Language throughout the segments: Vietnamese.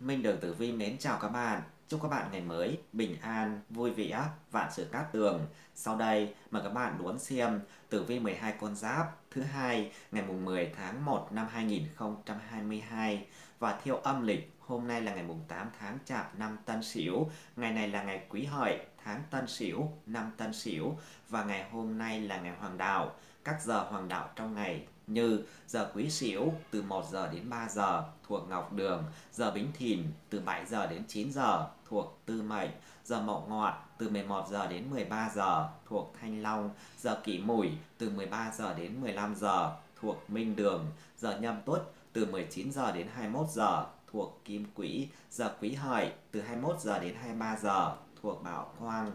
Minh Đường Tử Vi mến chào các bạn. Chúc các bạn ngày mới bình an, vui vẻ, vạn sự cát tường. Sau đây mời các bạn đón xem Tử Vi 12 con giáp thứ hai ngày mùng 10 tháng 1 năm 2022 và theo âm lịch hôm nay là ngày mùng 8 tháng Chạp năm Tân Sửu, ngày này là ngày Quý Hợi, tháng Tân Sửu, năm Tân Sửu và ngày hôm nay là ngày Hoàng đạo. Các giờ Hoàng đạo trong ngày như giờ Quý Sửu từ 1 giờ đến 3 giờ thuộc Ngọc Đường, giờ Bính Thìn từ 7 giờ đến 9 giờ thuộc Tư Mệnh, giờ Mậu Ngọ từ 11 giờ đến 13 giờ thuộc Thanh Long, giờ Kỷ Mùi từ 13 giờ đến 15 giờ thuộc Minh Đường, giờ Nhâm Tuất từ 19 giờ đến 21 giờ thuộc Kim Quỹ, giờ Quý Hợi từ 21 giờ đến 23 giờ thuộc Bảo Quang.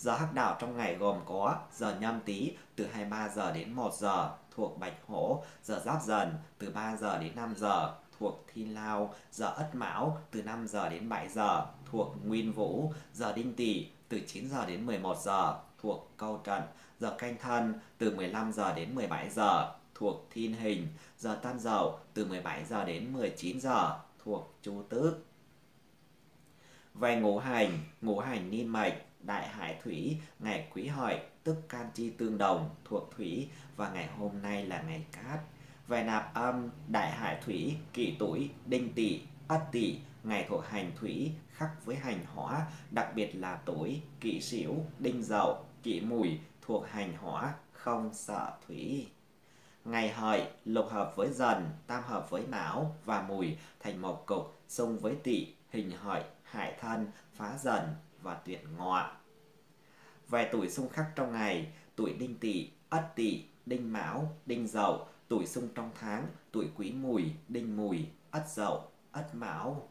Giờ hắc đạo trong ngày gồm có giờ nhâm tý từ 23 giờ đến 1 giờ thuộc Bạch Hổ, giờ Giáp Dần từ 3 giờ đến 5 giờ thuộc Thiên Lao, giờ Ất Mão từ 5 giờ đến 7 giờ thuộc Nguyên Vũ, giờ Đinh Tỵ từ 9 giờ đến 11 giờ thuộc Câu Trận, giờ Canh Thân từ 15 giờ đến 17 giờ thuộc Thiên Hình, giờ Tam Dậu từ 17 giờ đến 19 giờ thuộc Chu Tước. Về ngũ hành, ngũ hành niên mệnh đại hải thủy, ngày quý hợi tức can chi tương đồng thuộc thủy và ngày hôm nay là ngày cát. Về nạp âm, đại hải thủy, kỷ tuổi, đinh tỵ, ất tỵ, ngày thuộc hành thủy khắc với hành hỏa, đặc biệt là tuổi kỷ sửu, đinh dậu, kỷ mùi thuộc hành hỏa, không sợ thủy. Ngày hợi lục hợp với dần, tam hợp với mão và mùi thành một cục xung với tỵ, hình hợi, hại thân, phá dần, và tuyệt ngọ. Về tuổi xung khắc trong ngày, tuổi đinh tỵ, ất tỵ, đinh mão, đinh dậu, tuổi xung trong tháng, tuổi quý mùi, đinh mùi, ất dậu, ất mão.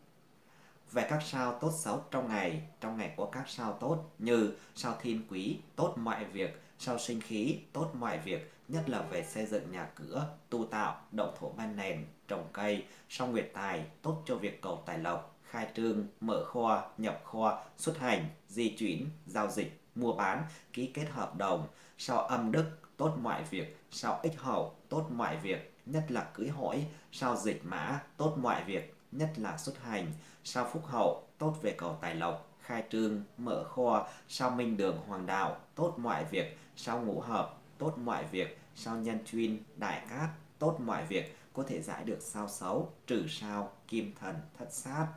Về các sao tốt xấu trong ngày, trong ngày có các sao tốt như sao thiên quý, tốt mọi việc, sao sinh khí, tốt mọi việc, nhất là về xây dựng nhà cửa, tu tạo, động thổ ban nền, trồng cây, sao nguyệt tài, tốt cho việc cầu tài lộc, khai trương, mở kho, nhập kho, xuất hành, di chuyển, giao dịch, mua bán, ký kết hợp đồng, sau âm đức, tốt mọi việc, sau ích hậu, tốt mọi việc, nhất là cưới hỏi, sau dịch mã, tốt mọi việc, nhất là xuất hành, sau phúc hậu, tốt về cầu tài lộc, khai trương, mở kho, sau minh đường hoàng đạo, tốt mọi việc, sau ngũ hợp, tốt mọi việc, sau nhân chuyên, đại cát, tốt mọi việc, có thể giải được sao xấu, trừ sao, kim thần, thất sát.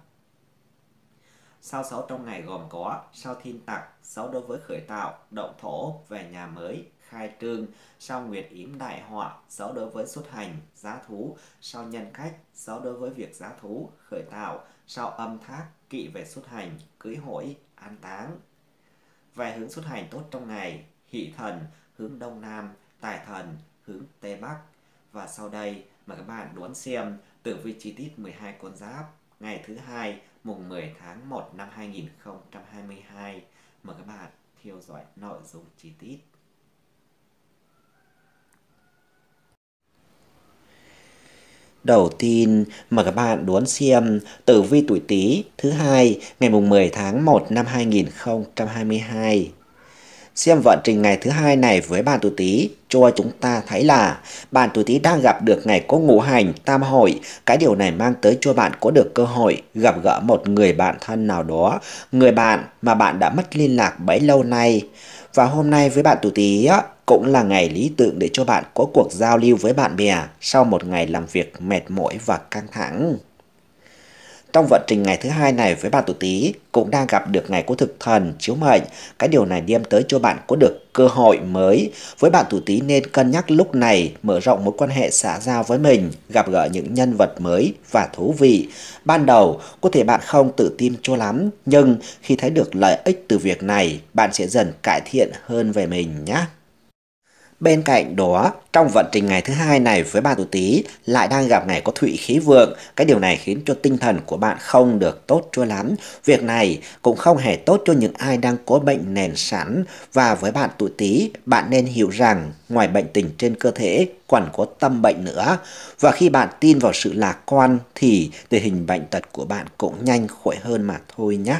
Sao xấu trong ngày gồm có sao thiên tặc, xấu đối với khởi tạo, động thổ, về nhà mới, khai trương, sao nguyệt yếm đại họa, xấu đối với xuất hành, giá thú, sao nhân khách, xấu đối với việc giá thú, khởi tạo, sao âm thác, kỵ về xuất hành, cưới hỏi, an táng. Về hướng xuất hành tốt trong ngày, hỷ thần, hướng đông nam, tài thần, hướng tây bắc. Và sau đây, mời các bạn đoán xem tử vi chi tiết 12 con giáp ngày thứ hai mùng 10 tháng 1 năm 2022. Mời các bạn theo dõi nội dung chi tiết. Đầu tiên, mời các bạn đón xem tử vi tuổi Tý thứ hai ngày mùng 10 tháng 1 năm 2022. Xem vận trình ngày thứ hai này với bạn tuổi Tý cho chúng ta thấy là bạn tuổi Tý đang gặp được ngày có ngũ hành tam hội, cái điều này mang tới cho bạn có được cơ hội gặp gỡ một người bạn thân nào đó, người bạn mà bạn đã mất liên lạc bấy lâu nay. Và hôm nay với bạn tuổi Tý cũng là ngày lý tưởng để cho bạn có cuộc giao lưu với bạn bè sau một ngày làm việc mệt mỏi và căng thẳng. Trong vận trình ngày thứ hai này với bạn tuổi Tý cũng đang gặp được ngày của thực thần chiếu mệnh, cái điều này đem tới cho bạn có được cơ hội mới. Với bạn tuổi Tý nên cân nhắc lúc này mở rộng mối quan hệ xã giao với mình, gặp gỡ những nhân vật mới và thú vị. Ban đầu có thể bạn không tự tin cho lắm, nhưng khi thấy được lợi ích từ việc này, bạn sẽ dần cải thiện hơn về mình nhé. Bên cạnh đó, trong vận trình ngày thứ hai này với bạn tuổi Tý lại đang gặp ngày có thủy khí vượng, cái điều này khiến cho tinh thần của bạn không được tốt cho lắm. Việc này cũng không hề tốt cho những ai đang có bệnh nền sẵn và với bạn tuổi Tý, bạn nên hiểu rằng ngoài bệnh tình trên cơ thể còn có tâm bệnh nữa. Và khi bạn tin vào sự lạc quan thì tình hình bệnh tật của bạn cũng nhanh khỏe hơn mà thôi nhé.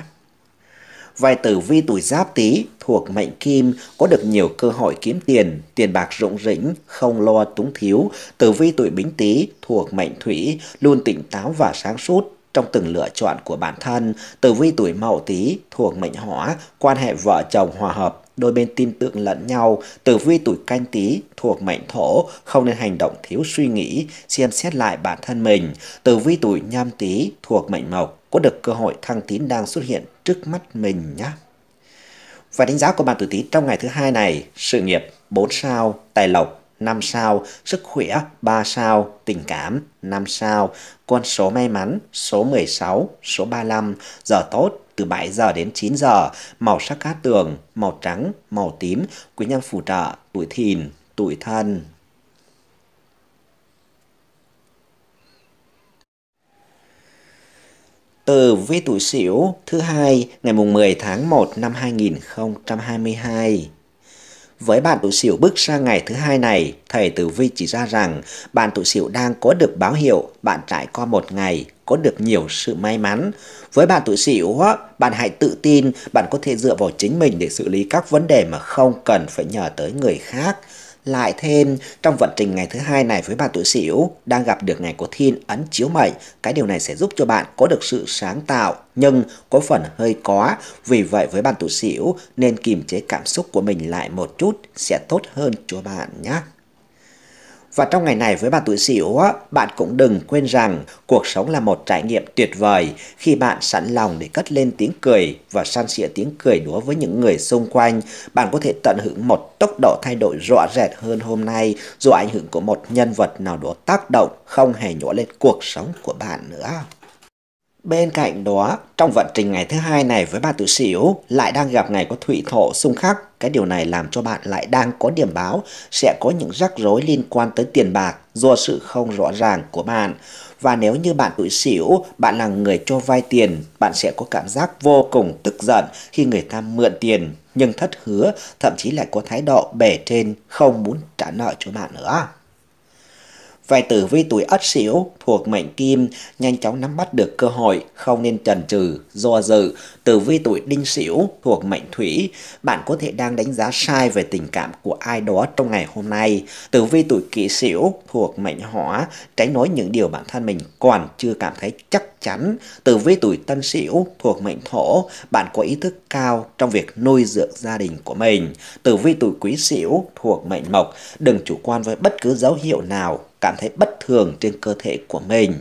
Vài tử vi tuổi giáp tý thuộc mệnh kim có được nhiều cơ hội kiếm tiền, tiền bạc rộng rĩnh, không lo túng thiếu. Tử vi tuổi bính tý thuộc mệnh thủy luôn tỉnh táo và sáng suốt, trong từng lựa chọn của bản thân. Tử vi tuổi Mậu Tý thuộc mệnh Hỏa, quan hệ vợ chồng hòa hợp, đôi bên tin tưởng lẫn nhau. Tử vi tuổi Canh Tý thuộc mệnh Thổ, không nên hành động thiếu suy nghĩ, xem xét lại bản thân mình. Tử vi tuổi Nhâm Tý thuộc mệnh Mộc, có được cơ hội thăng tiến đang xuất hiện trước mắt mình nhé. Và đánh giá của bạn tuổi Tý trong ngày thứ hai này, sự nghiệp 4 sao, tài lộc 5 sao, sức khỏe 3 sao, tình cảm 5 sao, con số may mắn số 16, số 35, giờ tốt từ 7 giờ đến 9 giờ, màu sắc cát tường, màu trắng, màu tím, quý nhân phù trợ, tuổi thìn, tuổi thân. Từ vi tuổi Sửu thứ hai ngày mùng 10 tháng 1 năm 2022. Với bạn tuổi Sửu bước sang ngày thứ hai này, thầy Tử Vi chỉ ra rằng bạn tuổi Sửu đang có được báo hiệu bạn trải qua một ngày có được nhiều sự may mắn. Với bạn tuổi Sửu, bạn hãy tự tin, bạn có thể dựa vào chính mình để xử lý các vấn đề mà không cần phải nhờ tới người khác. Lại thêm, trong vận trình ngày thứ hai này với bạn tuổi Sửu đang gặp được ngày của thiên ấn chiếu mệnh, cái điều này sẽ giúp cho bạn có được sự sáng tạo nhưng có phần hơi có. Vì vậy với bạn tuổi Sửu nên kiềm chế cảm xúc của mình lại một chút sẽ tốt hơn cho bạn nhé. Và trong ngày này với bạn tuổi Sửu, bạn cũng đừng quên rằng cuộc sống là một trải nghiệm tuyệt vời khi bạn sẵn lòng để cất lên tiếng cười và san sẻ tiếng cười đúa với những người xung quanh. Bạn có thể tận hưởng một tốc độ thay đổi rõ rệt hơn hôm nay do ảnh hưởng của một nhân vật nào đó tác động không hề nhỏ lên cuộc sống của bạn nữa. Bên cạnh đó, trong vận trình ngày thứ hai này với bạn tuổi sửu lại đang gặp ngày có thủy thổ xung khắc. Cái điều này làm cho bạn lại đang có điểm báo sẽ có những rắc rối liên quan tới tiền bạc do sự không rõ ràng của bạn. Và nếu như bạn tuổi sửu bạn là người cho vay tiền, bạn sẽ có cảm giác vô cùng tức giận khi người ta mượn tiền nhưng thất hứa, thậm chí lại có thái độ bể trên không muốn trả nợ cho bạn nữa. Vài tử vi tuổi ất sửu thuộc mệnh kim, nhanh chóng nắm bắt được cơ hội, không nên chần chừ, do dự. Tử vi tuổi đinh sửu thuộc mệnh thủy, bạn có thể đang đánh giá sai về tình cảm của ai đó trong ngày hôm nay. Tử vi tuổi kỷ sửu thuộc mệnh hỏa, tránh nói những điều bản thân mình còn chưa cảm thấy chắc chắn. Tử vi tuổi tân sửu thuộc mệnh thổ, bạn có ý thức cao trong việc nuôi dưỡng gia đình của mình. Tử vi tuổi quý sửu thuộc mệnh mộc, đừng chủ quan với bất cứ dấu hiệu nào cảm thấy bất thường trên cơ thể của mình.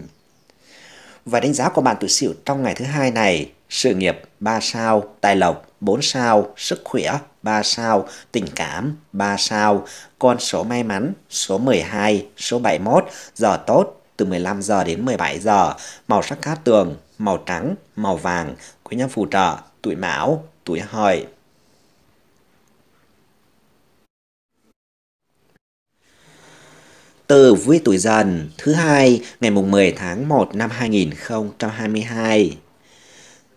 Và đánh giá của bạn tuổi Sửu trong ngày thứ hai này, sự nghiệp 3 sao, tài lộc 4 sao, sức khỏe 3 sao, tình cảm 3 sao, con số may mắn số 12, số 71, giờ tốt từ 15 giờ đến 17 giờ, màu sắc cát tường, màu trắng, màu vàng, quý nhân phù trợ, tuổi mão, tuổi hợi. từ vui tuổi dần thứ hai ngày mùng 10 tháng 1 năm 2022.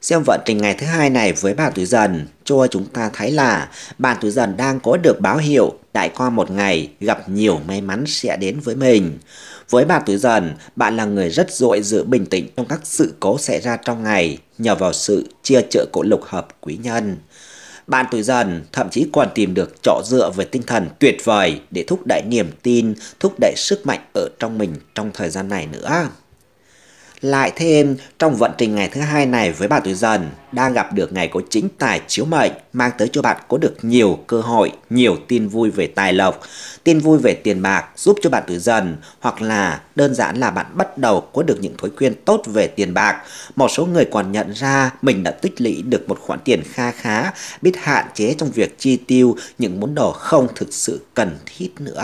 Xem vận trình ngày thứ hai này với bà tuổi dần, cho chúng ta thấy là bạn tuổi dần đang có được báo hiệu đại qua một ngày gặp nhiều may mắn sẽ đến với mình. Với bà tuổi dần, bạn là người rất dội giữ bình tĩnh trong các sự cố xảy ra trong ngày nhờ vào sự chia trợ cổ lục hợp quý nhân bạn tuổi dần thậm chí còn tìm được chỗ dựa về tinh thần tuyệt vời để thúc đẩy niềm tin, thúc đẩy sức mạnh ở trong mình trong thời gian này nữa. Lại thêm, trong vận trình ngày thứ hai này với bạn tuổi dần, đang gặp được ngày có chính tài chiếu mệnh, mang tới cho bạn có được nhiều cơ hội, nhiều tin vui về tài lộc, tin vui về tiền bạc, giúp cho bạn tuổi dần, hoặc là đơn giản là bạn bắt đầu có được những thói quen tốt về tiền bạc. Một số người còn nhận ra mình đã tích lũy được một khoản tiền kha khá, biết hạn chế trong việc chi tiêu những món đồ không thực sự cần thiết nữa.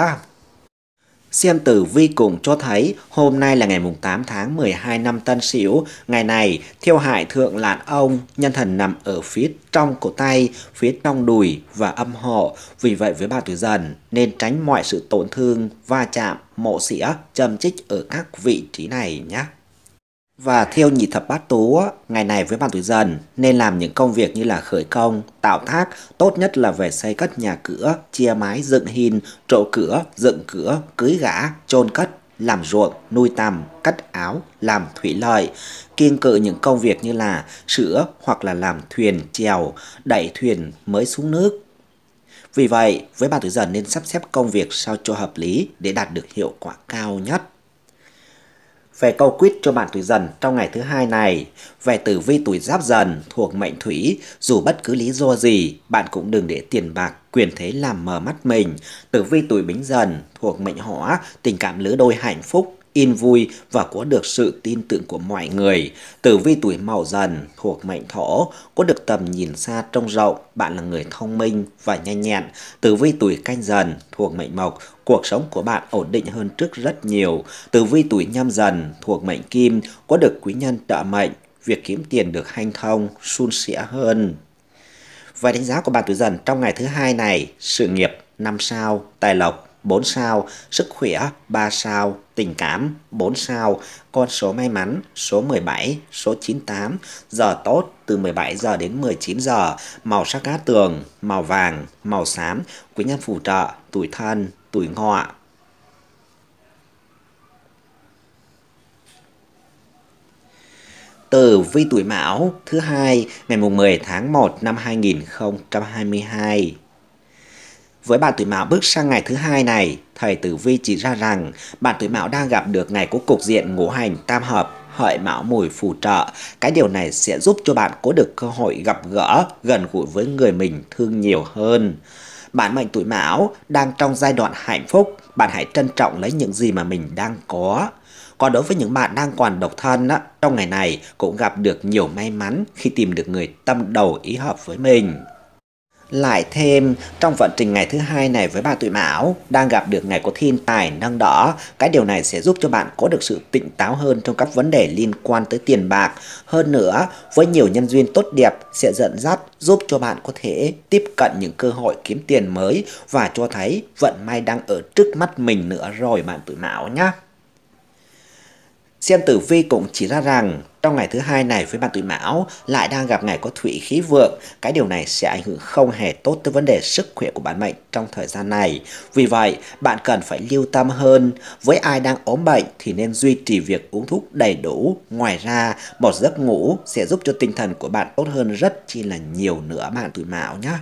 Xem tử vi cùng cho thấy hôm nay là ngày 8 tháng 12 năm Tân Sửu. Ngày này, thiêu hại thượng lạn ông, nhân thần nằm ở phía trong cổ tay, phía trong đùi và âm hộ. Vì vậy với bà tuổi dần nên tránh mọi sự tổn thương, va chạm, mộ xỉa, châm chích ở các vị trí này nhé. Và theo nhị thập bát tú, ngày này với bàn tuổi dần nên làm những công việc như là khởi công, tạo thác, tốt nhất là về xây cất nhà cửa, chia mái dựng hin, trộ cửa, dựng cửa, cưới gã, chôn cất, làm ruộng, nuôi tằm, cắt áo, làm thủy lợi, kiên cự những công việc như là sửa hoặc là làm thuyền chèo, đẩy thuyền mới xuống nước. Vì vậy, với bà tuổi dần nên sắp xếp công việc sao cho hợp lý để đạt được hiệu quả cao nhất về câu quyết cho bạn tuổi dần trong ngày thứ hai này. Về tử vi tuổi giáp dần thuộc mệnh thủy, dù bất cứ lý do gì, bạn cũng đừng để tiền bạc quyền thế làm mờ mắt mình. Tử vi tuổi bính dần thuộc mệnh hỏa, tình cảm lứa đôi hạnh phúc in vui và có được sự tin tưởng của mọi người. Tử vi tuổi mậu dần thuộc mệnh thổ, có được tầm nhìn xa trông rộng, bạn là người thông minh và nhanh nhẹn. Tử vi tuổi canh dần thuộc mệnh mộc, cuộc sống của bạn ổn định hơn trước rất nhiều. Tử vi tuổi nhâm dần thuộc mệnh kim, có được quý nhân trợ mệnh, việc kiếm tiền được hanh thông, suôn sẻ hơn. Và đánh giá của bạn tuổi dần trong ngày thứ hai này, sự nghiệp năm sao, tài lộc 4 sao, sức khỏe 3 sao, tình cảm 4 sao, con số may mắn số 17, số 98, giờ tốt từ 17 giờ đến 19 giờ, màu sắc cát tường, màu vàng, màu xám, quý nhân phù trợ, tuổi thân, tuổi ngọ, từ vi tuổi Mão thứ hai ngày mùng 10 tháng 1 năm 2022. Với bạn tuổi mão bước sang ngày thứ hai này, thầy Tử Vi chỉ ra rằng bạn tuổi mão đang gặp được ngày của cục diện ngũ hành tam hợp hợi mão mùi phù trợ. Cái điều này sẽ giúp cho bạn có được cơ hội gặp gỡ, gần gũi với người mình thương nhiều hơn. Bạn mệnh tuổi mão đang trong giai đoạn hạnh phúc, bạn hãy trân trọng lấy những gì mà mình đang có. Còn đối với những bạn đang còn độc thân, á, trong ngày này cũng gặp được nhiều may mắn khi tìm được người tâm đầu ý hợp với mình. Lại thêm, trong vận trình ngày thứ hai này với bà tuổi mão, đang gặp được ngày có thiên tài năng đỏ, cái điều này sẽ giúp cho bạn có được sự tỉnh táo hơn trong các vấn đề liên quan tới tiền bạc. Hơn nữa, với nhiều nhân duyên tốt đẹp sẽ dẫn dắt giúp cho bạn có thể tiếp cận những cơ hội kiếm tiền mới và cho thấy vận may đang ở trước mắt mình nữa rồi bạn tuổi mão nhé. Xem tử vi cũng chỉ ra rằng trong ngày thứ hai này với bạn tuổi mão lại đang gặp ngày có thủy khí vượng. Cái điều này sẽ ảnh hưởng không hề tốt tới vấn đề sức khỏe của bạn mệnh trong thời gian này. Vì vậy, bạn cần phải lưu tâm hơn. Với ai đang ốm bệnh thì nên duy trì việc uống thuốc đầy đủ. Ngoài ra, một giấc ngủ sẽ giúp cho tinh thần của bạn tốt hơn rất chi là nhiều nữa bạn tuổi mão nhé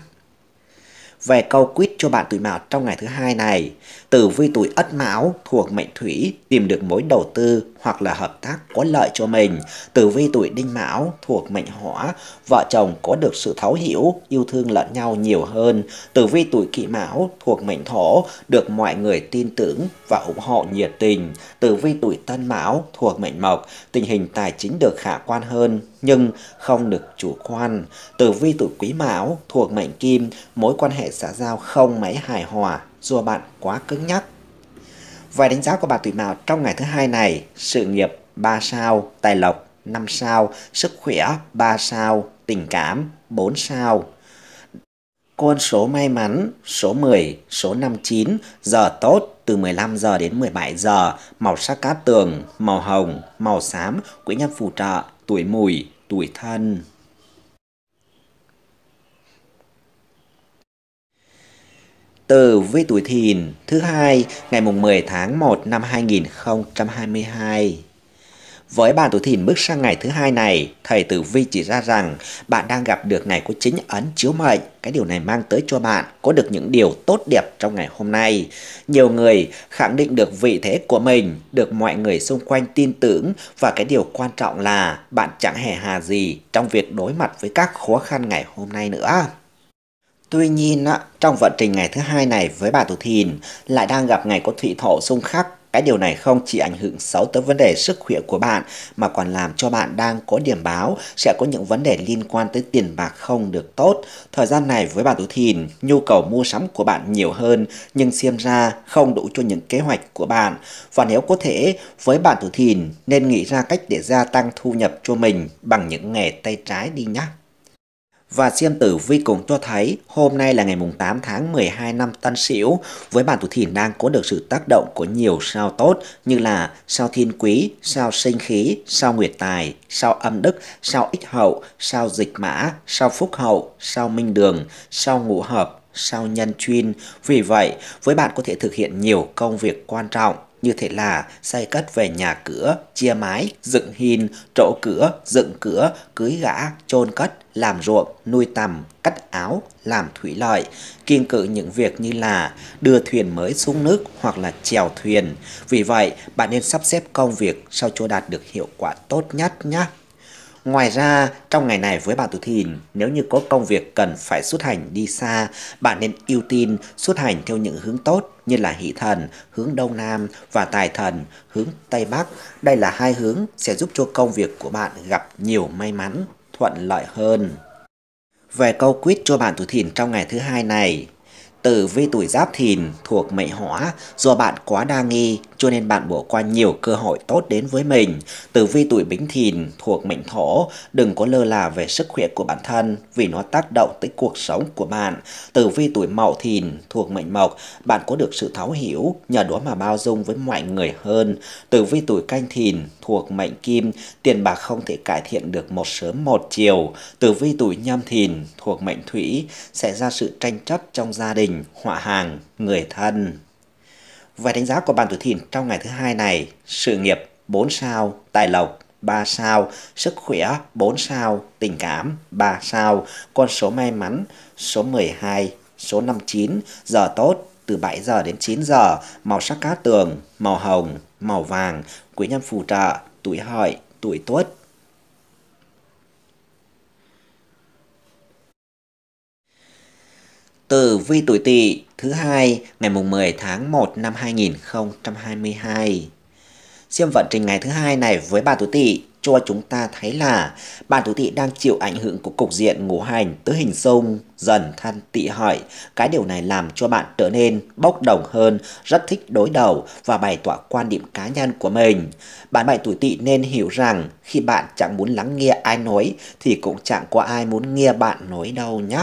về câu quýt cho bạn tuổi mão trong ngày thứ hai này. Tử vi tuổi ất mão thuộc mệnh thủy tìm được mối đầu tư hoặc là hợp tác có lợi cho mình. Tử vi tuổi đinh mão thuộc mệnh hỏa, vợ chồng có được sự thấu hiểu, yêu thương lẫn nhau nhiều hơn. Tử vi tuổi kỷ mão thuộc mệnh thổ, được mọi người tin tưởng và ủng hộ nhiệt tình. Tử vi tuổi tân mão thuộc mệnh mộc, tình hình tài chính được khả quan hơn nhưng không được chủ quan. Tử vi tuổi quý mão thuộc mệnh kim, mối quan hệ xã giao không mấy hài hòa, do bạn quá cứng nhắc Vài đánh giá của bà tuổi mão trong ngày thứ hai này, sự nghiệp 3 sao, tài lộc 5 sao, sức khỏe 3 sao, tình cảm 4 sao. Con số may mắn số 10, số 59, giờ tốt từ 15 giờ đến 17 giờ, màu sắc cát tường, màu hồng, màu xám, quỹ nhân phù trợ, tuổi mùi, tuổi thân. Tử vi tuổi thìn thứ hai ngày mùng 10 tháng 1 năm 2022. Với bạn tuổi thìn bước sang ngày thứ hai này, thầy tử vi chỉ ra rằng bạn đang gặp được ngày của chính ấn chiếu mệnh. Cái điều này mang tới cho bạn có được những điều tốt đẹp trong ngày hôm nay. Nhiều người khẳng định được vị thế của mình, được mọi người xung quanh tin tưởng và cái điều quan trọng là bạn chẳng hề hà gì trong việc đối mặt với các khó khăn ngày hôm nay nữa. Tuy nhiên, trong vận trình ngày thứ hai này với bà Thủ Thìn lại đang gặp ngày có thủy thổ xung khắc. Cái điều này không chỉ ảnh hưởng xấu tới vấn đề sức khỏe của bạn mà còn làm cho bạn đang có điểm báo sẽ có những vấn đề liên quan tới tiền bạc không được tốt. Thời gian này với bà Tú Thìn, nhu cầu mua sắm của bạn nhiều hơn nhưng xem ra không đủ cho những kế hoạch của bạn. Và nếu có thể, với bà Tú Thìn nên nghĩ ra cách để gia tăng thu nhập cho mình bằng những nghề tay trái đi nhé. Và Diêm Tử Vi cũng cho thấy hôm nay là ngày mùng 8 tháng 12 năm Tân Sửu với bản tuổi thìn đang có được sự tác động của nhiều sao tốt như là sao thiên quý, sao sinh khí, sao nguyệt tài, sao âm đức, sao ích hậu, sao dịch mã, sao phúc hậu, sao minh đường, sao ngũ hợp, sao nhân chuyên. Vì vậy, với bạn có thể thực hiện nhiều công việc quan trọng như thế là xây cất về nhà cửa, chia mái, dựng hin, trổ cửa, dựng cửa, cưới gã, chôn cất, làm ruộng, nuôi tầm, cắt áo, làm thủy lợi, kiên cự những việc như là đưa thuyền mới xuống nước hoặc là chèo thuyền. Vì vậy, bạn nên sắp xếp công việc sao cho đạt được hiệu quả tốt nhất nhé. Ngoài ra, trong ngày này với bạn tuổi thìn, nếu như có công việc cần phải xuất hành đi xa, bạn nên ưu tiên xuất hành theo những hướng tốt như là hỷ thần hướng đông nam và tài thần hướng tây bắc. Đây là hai hướng sẽ giúp cho công việc của bạn gặp nhiều may mắn, thuận lợi hơn. Về câu quyết cho bạn tuổi thìn trong ngày thứ hai này, Tử vi tuổi giáp thìn thuộc mệnh hỏa, do bạn quá đa nghi cho nên bạn bỏ qua nhiều cơ hội tốt đến với mình. Tử vi tuổi bính thìn thuộc mệnh thổ, đừng có lơ là về sức khỏe của bản thân vì nó tác động tới cuộc sống của bạn. Tử vi tuổi mậu thìn thuộc mệnh mộc, bạn có được sự thấu hiểu, nhờ đó mà bao dung với mọi người hơn. Tử vi tuổi canh thìn thuộc mệnh kim, tiền bạc không thể cải thiện được một sớm một chiều. Tử vi tuổi nhâm thìn thuộc mệnh thủy, sẽ ra sự tranh chấp trong gia đình trình họa hàng người thân. Vài đánh giá của bàn tuổi thìn trong ngày thứ hai này, sự nghiệp 4 sao, tài lộc 3 sao, sức khỏe 4 sao, tình cảm 3 sao, con số may mắn số 12, số 59, giờ tốt từ 7 giờ đến 9 giờ, màu sắc cá tường, màu hồng, màu vàng, quý nhân phù trợ, tuổi hợi, tuổi tuất, từ vi tuổi Tỵ thứ hai ngày mùng 10 tháng 1 năm 2022. Xem vận trình ngày thứ hai này với bà tuổi Tỵ cho chúng ta thấy là bạn tuổi tỵ đang chịu ảnh hưởng của cục diện ngũ hành tứ hình xung dần than tỵ hỏi cái điều này làm cho bạn trở nên bốc đồng hơn rất thích đối đầu và bày tỏ quan điểm cá nhân của mình bạn bảy tuổi tỵ nên hiểu rằng khi bạn chẳng muốn lắng nghe ai nói thì cũng chẳng có ai muốn nghe bạn nói đâu nhé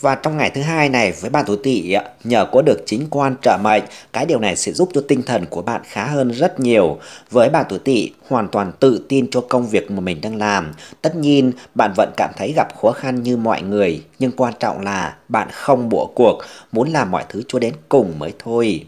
và trong ngày thứ hai này với bạn tuổi tỵ nhờ có được chính quan trợ mệnh, cái điều này sẽ giúp cho tinh thần của bạn khá hơn rất nhiều. Với bạn tuổi tỵ hoàn toàn tự tin cho công việc mà mình đang làm. Tất nhiên bạn vẫn cảm thấy gặp khó khăn như mọi người, nhưng quan trọng là bạn không bỏ cuộc, muốn làm mọi thứ cho đến cùng mới thôi.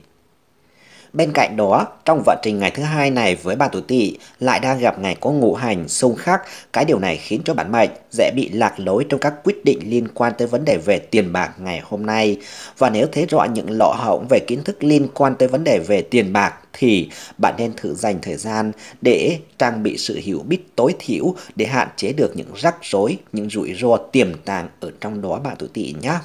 Bên cạnh đó, trong vận trình ngày thứ hai này với bạn tuổi tỵ lại đang gặp ngày có ngũ hành, xung khắc, cái điều này khiến cho bản mệnh dễ bị lạc lối trong các quyết định liên quan tới vấn đề về tiền bạc ngày hôm nay. Và nếu thấy rõ những lỗ hổng về kiến thức liên quan tới vấn đề về tiền bạc thì bạn nên thử dành thời gian để trang bị sự hiểu biết tối thiểu để hạn chế được những rắc rối, những rủi ro tiềm tàng ở trong đó bạn tuổi tỵ nhé.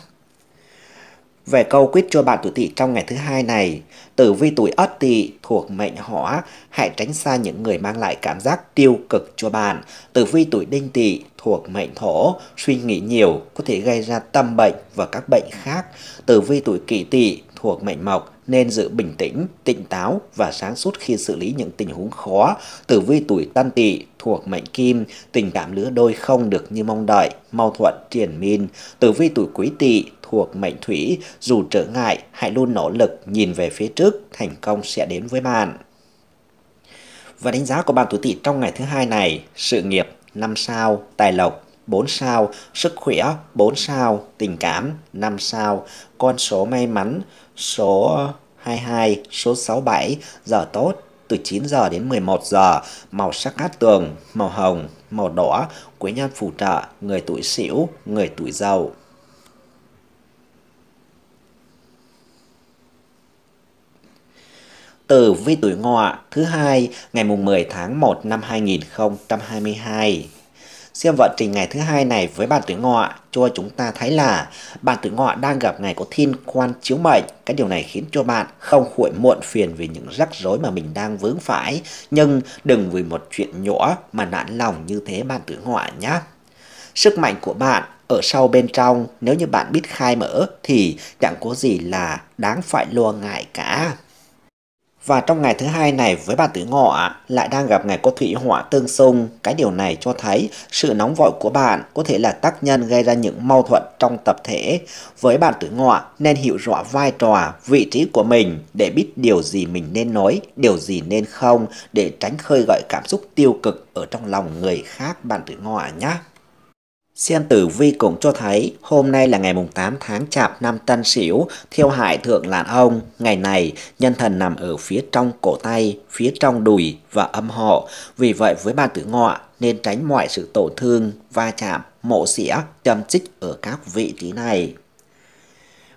Về câu quyết cho bạn tuổi tỵ trong ngày thứ hai này, tử vi tuổi ất tỵ thuộc mệnh hỏa, hãy tránh xa những người mang lại cảm giác tiêu cực cho bạn. Tử vi tuổi đinh tỵ thuộc mệnh thổ, suy nghĩ nhiều có thể gây ra tâm bệnh và các bệnh khác. Tử vi tuổi kỷ tỵ thuộc mệnh mộc, nên giữ bình tĩnh, tỉnh táo và sáng suốt khi xử lý những tình huống khó. Tử vi tuổi Tân Tỵ thuộc mệnh Kim, tình cảm lứa đôi không được như mong đợi, mâu thuẫn triền min. Tử vi tuổi Quý Tỵ thuộc mệnh thủy, dù trở ngại, hãy luôn nỗ lực nhìn về phía trước, thành công sẽ đến với bạn. Và đánh giá của bạn tuổi tỵ trong ngày thứ hai này, sự nghiệp 5 sao, tài lộc 4 sao, sức khỏe 4 sao, tình cảm 5 sao, con số may mắn số 22, số 67, giờ tốt từ 9 giờ đến 11 giờ, màu sắc cát tường, màu hồng, màu đỏ, quý nhân phù trợ, người tuổi sửu, người tuổi dậu. tử vi tuổi ngọ thứ hai ngày mùng 10 tháng 1 năm 2022. Xem vận trình ngày thứ hai này với bạn tuổi ngọ cho chúng ta thấy là bạn tuổi ngọ đang gặp ngày có thiên quan chiếu mệnh. Cái điều này khiến cho bạn không khuội muộn phiền vì những rắc rối mà mình đang vướng phải. Nhưng đừng vì một chuyện nhỏ mà nản lòng như thế bạn tuổi ngọ nhé. Sức mạnh của bạn ở sau bên trong nếu như bạn biết khai mở thì chẳng có gì là đáng phải lo ngại cả. Và trong ngày thứ hai này với bà tử Ngọ lại đang gặp ngày cô Thủy Họa tương xung. Cái điều này cho thấy sự nóng vội của bạn có thể là tác nhân gây ra những mâu thuẫn trong tập thể. Với bạn tử Ngọ nên hiểu rõ vai trò, vị trí của mình để biết điều gì mình nên nói, điều gì nên không để tránh khơi gợi cảm xúc tiêu cực ở trong lòng người khác bạn tử Ngọ nhé. Xem tử vi cũng cho thấy hôm nay là ngày mùng 8 tháng chạp năm Tân Sửu, theo hại thượng lạn ông. Ngày này, nhân thần nằm ở phía trong cổ tay, phía trong đùi và âm họ. Vì vậy với bàn tử ngọ nên tránh mọi sự tổn thương, va chạm, mộ xỉa, châm chích ở các vị trí này.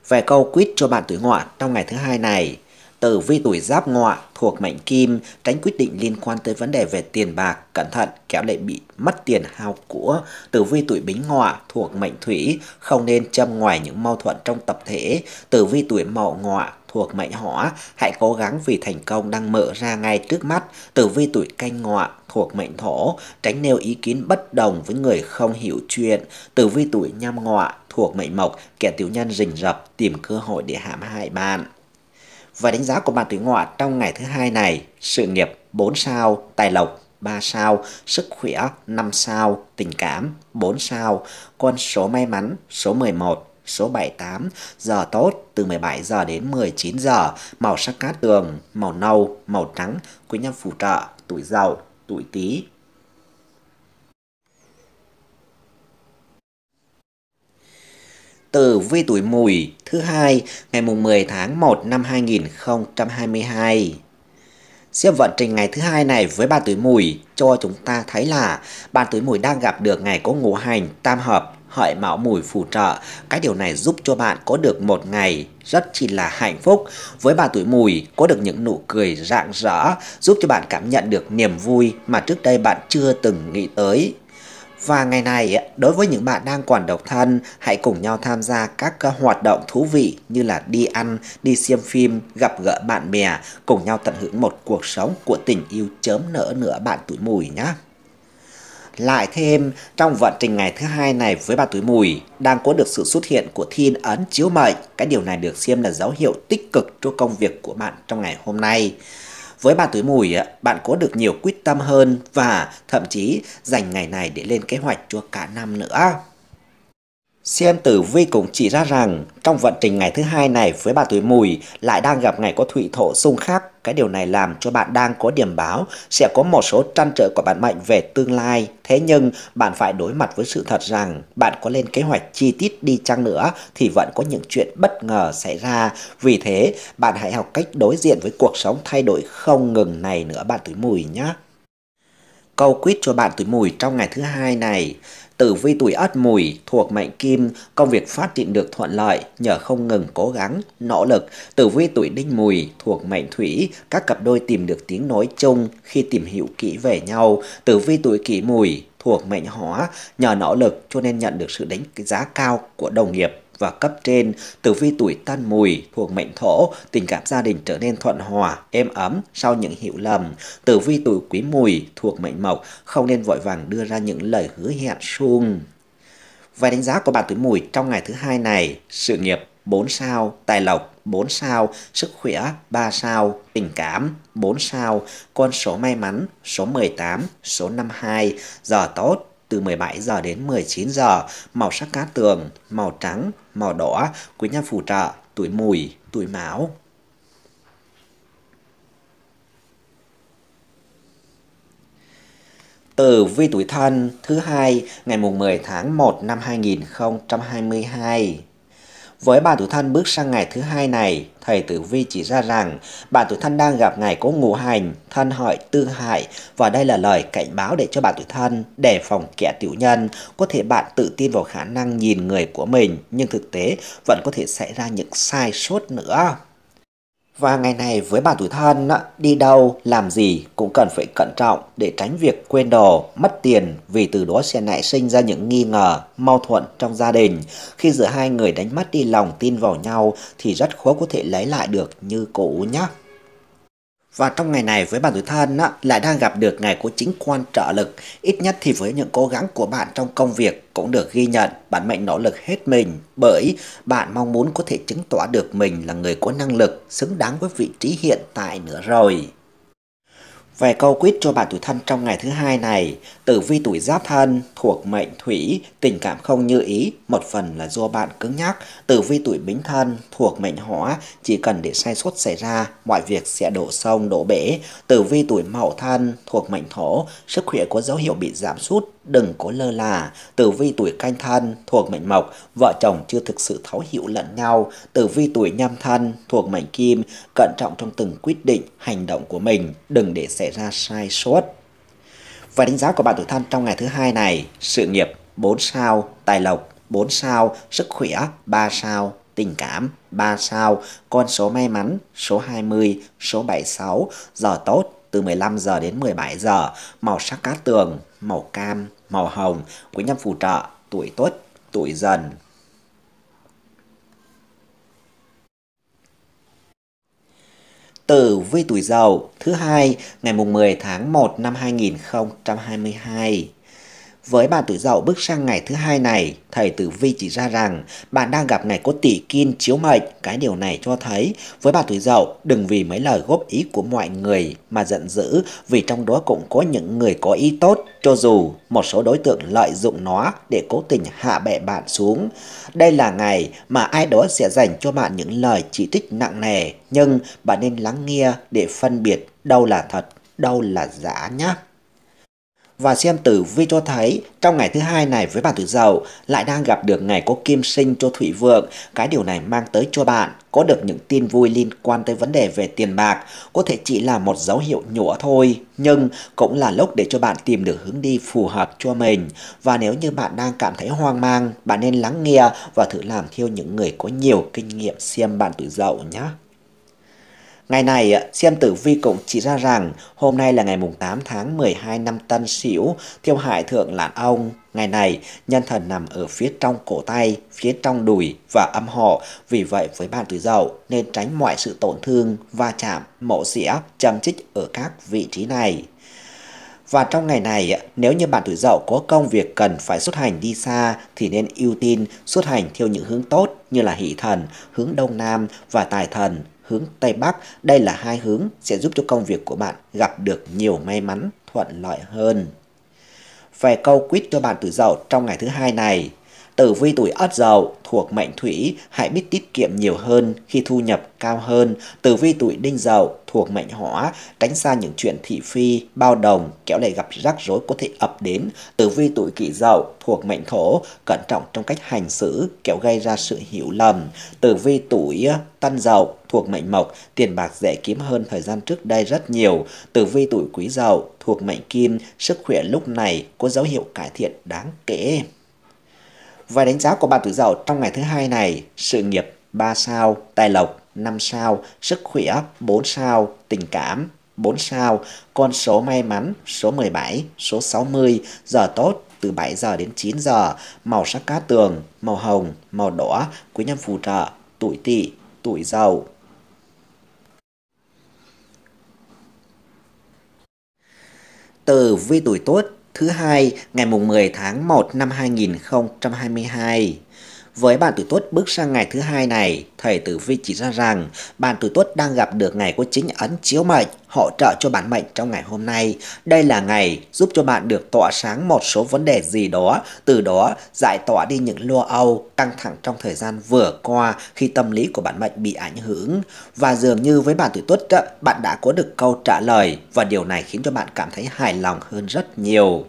Về câu quýt cho bạn tử ngọ trong ngày thứ hai này – tử vi tuổi giáp ngọ thuộc mệnh kim, tránh quyết định liên quan tới vấn đề về tiền bạc, cẩn thận, kẻo lại bị mất tiền hao của. Tử vi tuổi bính ngọ thuộc mệnh thủy, không nên châm ngoài những mâu thuẫn trong tập thể. Tử vi tuổi mậu ngọ thuộc mệnh hỏa, hãy cố gắng vì thành công đang mở ra ngay trước mắt. Tử vi tuổi canh ngọ thuộc mệnh thổ, tránh nêu ý kiến bất đồng với người không hiểu chuyện. Tử vi tuổi nhâm ngọ thuộc mệnh mộc, kẻ tiểu nhân rình rập tìm cơ hội để hãm hại bạn và đánh giá của bạn tuổi ngọ trong ngày thứ hai này, sự nghiệp 4 sao, tài lộc 3 sao, sức khỏe 5 sao, tình cảm 4 sao, con số may mắn số 11, số 78, giờ tốt từ 17 giờ đến 19 giờ, màu sắc cát tường, màu nâu, màu trắng, quý nhân phù trợ, tuổi giàu, tuổi tí, từ vi tuổi mùi thứ hai ngày mùng 10 tháng 1 năm 2022. Xem vận trình ngày thứ hai này với bạn tuổi mùi cho chúng ta thấy là bạn tuổi mùi đang gặp được ngày có ngũ hành tam hợp hợi mão mùi phù trợ. Cái điều này giúp cho bạn có được một ngày rất chỉ là hạnh phúc. Với bà tuổi mùi có được những nụ cười rạng rỡ giúp cho bạn cảm nhận được niềm vui mà trước đây bạn chưa từng nghĩ tới. Và ngày này, đối với những bạn đang còn độc thân, hãy cùng nhau tham gia các ờ, hoạt động thú vị như là đi ăn, đi xem phim, gặp gỡ bạn bè, cùng nhau tận hưởng một cuộc sống của tình yêu chớm nở nữa bạn tuổi mùi nhé. Lại thêm, trong vận trình ngày thứ hai này với bà tuổi mùi, đang có được sự xuất hiện của thiên ấn chiếu mệnh. Cái điều này được xem là dấu hiệu tích cực cho công việc của bạn trong ngày hôm nay. Với ba tuổi mùi, bạn có được nhiều quyết tâm hơn và thậm chí dành ngày này để lên kế hoạch cho cả năm nữa. Xem tử vi cũng chỉ ra rằng trong vận trình ngày thứ hai này với bà tuổi mùi lại đang gặp ngày có thủy thổ xung khắc cái điều này làm cho bạn đang có điểm báo sẽ có một số trăn trở của bạn mạnh về tương lai. Thế nhưng bạn phải đối mặt với sự thật rằng bạn có lên kế hoạch chi tiết đi chăng nữa thì vẫn có những chuyện bất ngờ xảy ra. Vì thế bạn hãy học cách đối diện với cuộc sống thay đổi không ngừng này nữa bạn tuổi mùi nhé. Câu quyết cho bạn tuổi mùi trong ngày thứ hai này Tử vi tuổi ất mùi thuộc mệnh kim, công việc phát triển được thuận lợi nhờ không ngừng cố gắng, nỗ lực. Tử vi tuổi đinh mùi thuộc mệnh thủy, các cặp đôi tìm được tiếng nói chung khi tìm hiểu kỹ về nhau. Tử vi tuổi kỷ mùi thuộc mệnh hỏa nhờ nỗ lực cho nên nhận được sự đánh giá cao của đồng nghiệp và cấp trên, tử vi tuổi Tân mùi thuộc mệnh thổ, tình cảm gia đình trở nên thuận hòa, êm ấm sau những hiểu lầm. Tử vi tuổi quý mùi thuộc mệnh mộc, không nên vội vàng đưa ra những lời hứa hẹn suông. Vài đánh giá của bạn tuổi mùi trong ngày thứ hai này, sự nghiệp 4 sao, tài lộc 4 sao, sức khỏe 3 sao, tình cảm 4 sao, con số may mắn số 18, số 52, giờ tốt từ 17 giờ đến 19 giờ, màu sắc cá tường, màu trắng, màu đỏ, quý nhân phù trợ, tuổi mùi, tuổi mão. từ vi tuổi thân thứ hai ngày mùng 10 tháng 1 năm 2022. Với bà tuổi thân bước sang ngày thứ hai này, thầy tử vi chỉ ra rằng bà tuổi thân đang gặp ngày có ngũ hành, thân hợi tư hại và đây là lời cảnh báo để cho bà tuổi thân đề phòng kẻ tiểu nhân. Có thể bạn tự tin vào khả năng nhìn người của mình nhưng thực tế vẫn có thể xảy ra những sai sót nữa. Và ngày này với bà tuổi thân, đi đâu, làm gì cũng cần phải cẩn trọng để tránh việc quên đồ, mất tiền vì từ đó sẽ nảy sinh ra những nghi ngờ, mâu thuẫn trong gia đình. Khi giữa hai người đánh mất đi lòng tin vào nhau thì rất khó có thể lấy lại được như cũ nhé. Và trong ngày này với bạn tuổi thân á, lại đang gặp được ngày của chính quan trợ lực, ít nhất thì với những cố gắng của bạn trong công việc cũng được ghi nhận, bạn mệnh nỗ lực hết mình bởi bạn mong muốn có thể chứng tỏ được mình là người có năng lực xứng đáng với vị trí hiện tại nữa rồi. Về câu quyết cho bạn tuổi thân trong ngày thứ hai này, Tử vi tuổi giáp thân thuộc mệnh thủy, tình cảm không như ý, một phần là do bạn cứng nhắc. Tử vi tuổi bính thân thuộc mệnh hỏa, chỉ cần để sai suất xảy ra, mọi việc sẽ đổ sông, đổ bể. Tử vi tuổi mậu thân thuộc mệnh thổ, sức khỏe có dấu hiệu bị giảm sút, đừng có lơ là. Tử vi tuổi canh thân thuộc mệnh mộc, vợ chồng chưa thực sự thấu hiểu lẫn nhau. Tử vi tuổi nhâm thân thuộc mệnh kim, cẩn trọng trong từng quyết định, hành động của mình, đừng để xảy ra sai sót và đánh giá của bạn tuổi thân trong ngày thứ hai này, sự nghiệp 4 sao, tài lộc 4 sao, sức khỏe 3 sao, tình cảm 3 sao, con số may mắn số 20, số 76, giờ tốt từ 15 giờ đến 17 giờ, màu sắc cát tường, màu cam, màu hồng, quý nhân phù trợ, tuổi tuất, tuổi dần, tử vi tuổi dậu thứ hai ngày mùng 10 tháng 1 năm 2022. Với bà tuổi dậu bước sang ngày thứ hai này, thầy tử vi chỉ ra rằng bạn đang gặp ngày có tỷ kim chiếu mệnh. Cái điều này cho thấy với bà tuổi dậu đừng vì mấy lời góp ý của mọi người mà giận dữ vì trong đó cũng có những người có ý tốt cho dù một số đối tượng lợi dụng nó để cố tình hạ bệ bạn xuống. Đây là ngày mà ai đó sẽ dành cho bạn những lời chỉ trích nặng nề nhưng bạn nên lắng nghe để phân biệt đâu là thật, đâu là giả nhé và xem tử vi cho thấy trong ngày thứ hai này với bạn tử dậu lại đang gặp được ngày có kim sinh cho thủy vượng. Cái điều này mang tới cho bạn có được những tin vui liên quan tới vấn đề về tiền bạc có thể chỉ là một dấu hiệu nhũa thôi nhưng cũng là lúc để cho bạn tìm được hướng đi phù hợp cho mình và nếu như bạn đang cảm thấy hoang mang bạn nên lắng nghe và thử làm theo những người có nhiều kinh nghiệm xem bạn tử dậu nhé Ngày này, à, xem tử vi cũng chỉ ra rằng hôm nay là ngày mùng 8 tháng 12 năm Tân Sửu, thiêu hại thượng lãn ông. Ngày này, nhân thần nằm ở phía trong cổ tay, phía trong đùi và âm họ, vì vậy với bạn tuổi dậu nên tránh mọi sự tổn thương, va chạm, mổ xỉa, châm chích ở các vị trí này. Và trong ngày này, à, nếu như bạn tuổi dậu có công việc cần phải xuất hành đi xa thì nên ưu tiên xuất hành theo những hướng tốt như là hỷ thần, hướng đông nam và tài thần, hướng Tây Bắc. Đây là hai hướng sẽ giúp cho công việc của bạn gặp được nhiều may mắn, thuận lợi hơn. Vài câu quýt cho bạn từ dậu trong ngày thứ hai này. Tử vi tuổi Ất Dậu thuộc mệnh Thủy, hãy biết tiết kiệm nhiều hơn khi thu nhập cao hơn. Tử vi tuổi Đinh Dậu thuộc mệnh Hỏa, tránh xa những chuyện thị phi, bao đồng, kéo lại gặp rắc rối có thể ập đến. Tử vi tuổi Kỷ Dậu thuộc mệnh Thổ, cẩn trọng trong cách hành xử, kéo gây ra sự hiểu lầm. Tử vi tuổi ờ, Tân Dậu thuộc mệnh Mộc, tiền bạc dễ kiếm hơn thời gian trước đây rất nhiều. Tử vi tuổi Quý Dậu thuộc mệnh Kim, sức khỏe lúc này có dấu hiệu cải thiện đáng kể. Và đánh giá của bạn tuổi dậu trong ngày thứ hai này, sự nghiệp 3 sao, tài lộc 5 sao, sức khỏe 4 sao, tình cảm 4 sao, con số may mắn số 17, số 60, giờ tốt từ 7 giờ đến 9 giờ, màu sắc cá tường, màu hồng, màu đỏ, quý nhân phù trợ, tuổi tỵ, tuổi dậu. Từ vi tuổi tốt thứ hai ngày mùng 10 tháng 1 năm 2022. Với bạn tuổi tuất bước sang ngày thứ hai này, thầy tử vi chỉ ra rằng bạn tuổi tuất đang gặp được ngày có chính ấn chiếu mệnh, hỗ trợ cho bản mệnh trong ngày hôm nay. Đây là ngày giúp cho bạn được tỏa sáng một số vấn đề gì đó, từ đó giải tỏa đi những lo âu, căng thẳng trong thời gian vừa qua khi tâm lý của bản mệnh bị ảnh hưởng. Và dường như với bạn tuổi tuất, bạn đã có được câu trả lời và điều này khiến cho bạn cảm thấy hài lòng hơn rất nhiều.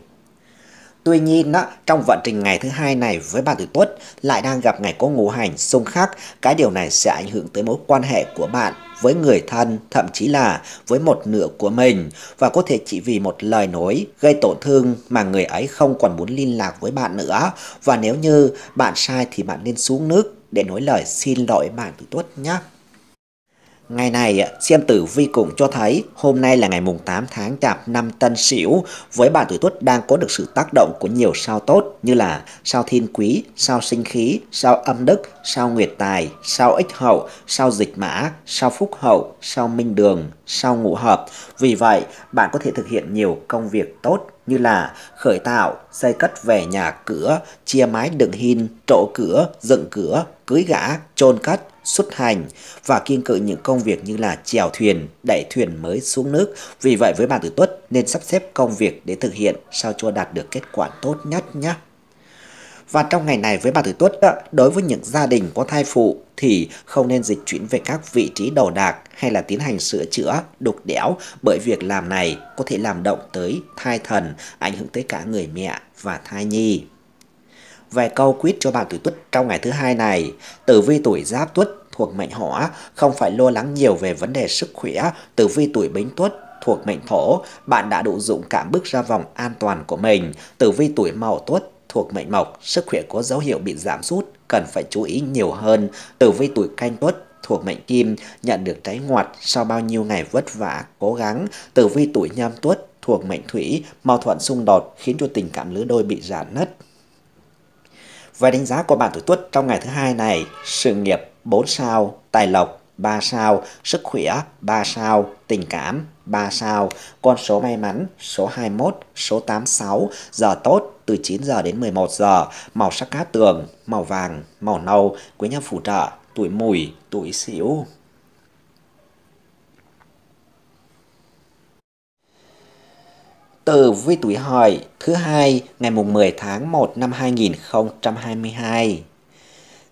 Tuy nhiên đó, trong vận trình ngày thứ hai này với bạn tuổi tuất lại đang gặp ngày có ngũ hành xung khắc, cái điều này sẽ ảnh hưởng tới mối quan hệ của bạn với người thân, thậm chí là với một nửa của mình và có thể chỉ vì một lời nói gây tổn thương mà người ấy không còn muốn liên lạc với bạn nữa. Và nếu như bạn sai thì bạn nên xuống nước để nói lời xin lỗi bạn tuổi tuất nhé. Ngày này, xem tử vi cũng cho thấy hôm nay là ngày mùng 8 tháng chạp năm Tân Sửu với bạn tuổi Tuất đang có được sự tác động của nhiều sao tốt như là sao Thiên Quý, sao Sinh Khí, sao Âm Đức, sao Nguyệt Tài, sao Ích Hậu, sao Dịch Mã, sao Phúc Hậu, sao Minh Đường, sao Ngũ Hợp. Vì vậy, bạn có thể thực hiện nhiều công việc tốt như là khởi tạo, xây cất về nhà cửa, chia mái đường hin, trổ cửa, dựng cửa, cưới gã, chôn cất, xuất hành và kiên cự những công việc như là chèo thuyền, đẩy thuyền mới xuống nước. Vì vậy với bạn tử tuất nên sắp xếp công việc để thực hiện sao cho đạt được kết quả tốt nhất nhé. Và trong ngày này với bà Tử Tuất, đối với những gia đình có thai phụ thì không nên dịch chuyển về các vị trí đồ đạc hay là tiến hành sửa chữa, đục đẽo bởi việc làm này có thể làm động tới thai thần, ảnh hưởng tới cả người mẹ và thai nhi. Vài câu quyết cho bà Tử Tuất trong ngày thứ hai này, tử vi tuổi Giáp Tuất thuộc mệnh hỏa, không phải lo lắng nhiều về vấn đề sức khỏe, tử vi tuổi bính tuất thuộc mệnh thổ, bạn đã đủ dũng cảm bước ra vòng an toàn của mình. Tử vi tuổi mậu tuất thuộc mệnh mộc, sức khỏe có dấu hiệu bị giảm sút, cần phải chú ý nhiều hơn. Tử vi tuổi canh tuất thuộc mệnh kim, nhận được trái ngoặt sau bao nhiêu ngày vất vả, cố gắng. Tử vi tuổi nhâm tuất thuộc mệnh thủy, mâu thuẫn xung đột khiến cho tình cảm lứa đôi bị rạn nứt. Về đánh giá của bạn tuổi tuất trong ngày thứ hai này, sự nghiệp 4 sao, tài lộc 3 sao, sức khỏe 3 sao, tình cảm 3 sao, con số may mắn số 21, số 86, giờ tốt từ 9 giờ đến 11 giờ, màu sắc cát tường, màu vàng, màu nâu, quý nhân phù trợ, tuổi mùi, tuổi xỉu. từ vi tuổi hợi thứ hai ngày mùng 10 tháng 1 năm 2022.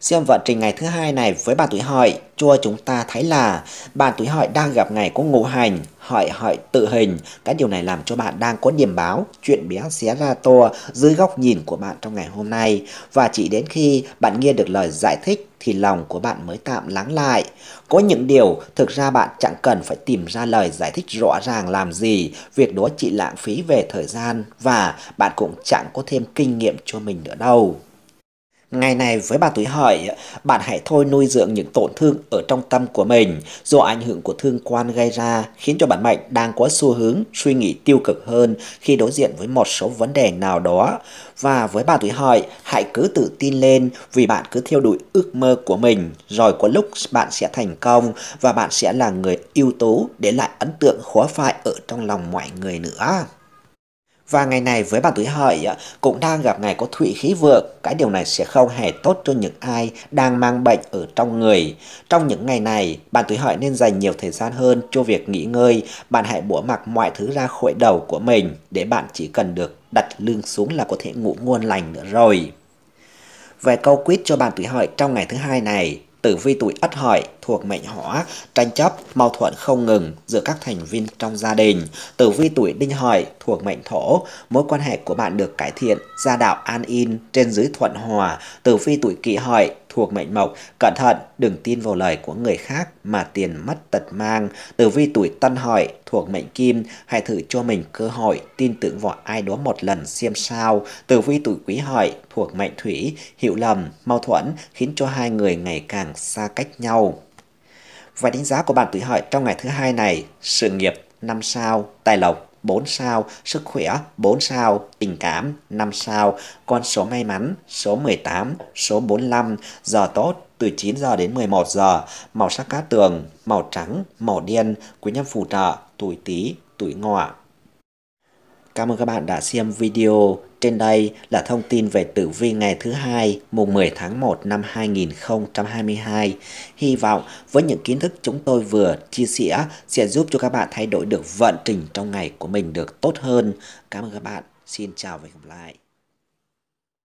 Xem vận trình ngày thứ hai này với bà tuổi hợi, chua chúng ta thấy là bạn tuổi hợi đang gặp ngày có ngũ hành, hợi hợi tự hình. Cái điều này làm cho bạn đang có điểm báo, chuyện bé xé ra to dưới góc nhìn của bạn trong ngày hôm nay. Và chỉ đến khi bạn nghe được lời giải thích thì lòng của bạn mới tạm lắng lại. Có những điều thực ra bạn chẳng cần phải tìm ra lời giải thích rõ ràng làm gì, việc đó chỉ lãng phí về thời gian và bạn cũng chẳng có thêm kinh nghiệm cho mình nữa đâu. Ngày này với bà tuổi hợi, bạn hãy thôi nuôi dưỡng những tổn thương ở trong tâm của mình do ảnh hưởng của thương quan gây ra khiến cho bản mệnh đang có xu hướng suy nghĩ tiêu cực hơn khi đối diện với một số vấn đề nào đó. Và với bà tuổi hợi, hãy cứ tự tin lên vì bạn cứ theo đuổi ước mơ của mình rồi có lúc bạn sẽ thành công và bạn sẽ là người ưu tú để lại ấn tượng khó phai ở trong lòng mọi người nữa. Và ngày này với bạn tuổi hợi cũng đang gặp ngày có thủy khí vượng, cái điều này sẽ không hề tốt cho những ai đang mang bệnh ở trong người. Trong những ngày này, bạn tuổi hợi nên dành nhiều thời gian hơn cho việc nghỉ ngơi, bạn hãy bỏ mặc mọi thứ ra khỏi đầu của mình để bạn chỉ cần được đặt lưng xuống là có thể ngủ ngon lành nữa rồi. Về câu quyết cho bạn tuổi hợi trong ngày thứ hai này, Tử vi tuổi Ất Hợi thuộc mệnh Hỏa, tranh chấp, mâu thuẫn không ngừng giữa các thành viên trong gia đình. Tử vi tuổi Đinh Hợi thuộc mệnh Thổ, mối quan hệ của bạn được cải thiện, gia đạo an yên trên dưới thuận hòa. Tử vi tuổi Kỷ Hợi thuộc mệnh mộc, cẩn thận, đừng tin vào lời của người khác mà tiền mất tật mang. Tử vi tuổi tân hợi thuộc mệnh kim, hãy thử cho mình cơ hội tin tưởng vào ai đó một lần xem sao. Tử vi tuổi quý hợi thuộc mệnh thủy, hiểu lầm, mâu thuẫn khiến cho hai người ngày càng xa cách nhau. Và đánh giá của bạn tuổi hợi trong ngày thứ hai này, sự nghiệp năm sao, tài lộc 4 sao, sức khỏe 4 sao, tình cảm 5 sao, con số may mắn số 18, số 45, giờ tốt từ 9 giờ đến 11 giờ, màu sắc cát tường, màu trắng, màu đen, quý nhân phù trợ, tuổi Tý, tuổi Ngọ. Cảm ơn các bạn đã xem video. Trên đây là thông tin về tử vi ngày thứ hai mùng 10 tháng 1 năm 2022. Hy vọng với những kiến thức chúng tôi vừa chia sẻ sẽ giúp cho các bạn thay đổi được vận trình trong ngày của mình được tốt hơn. Cảm ơn các bạn. Xin chào và hẹn gặp lại.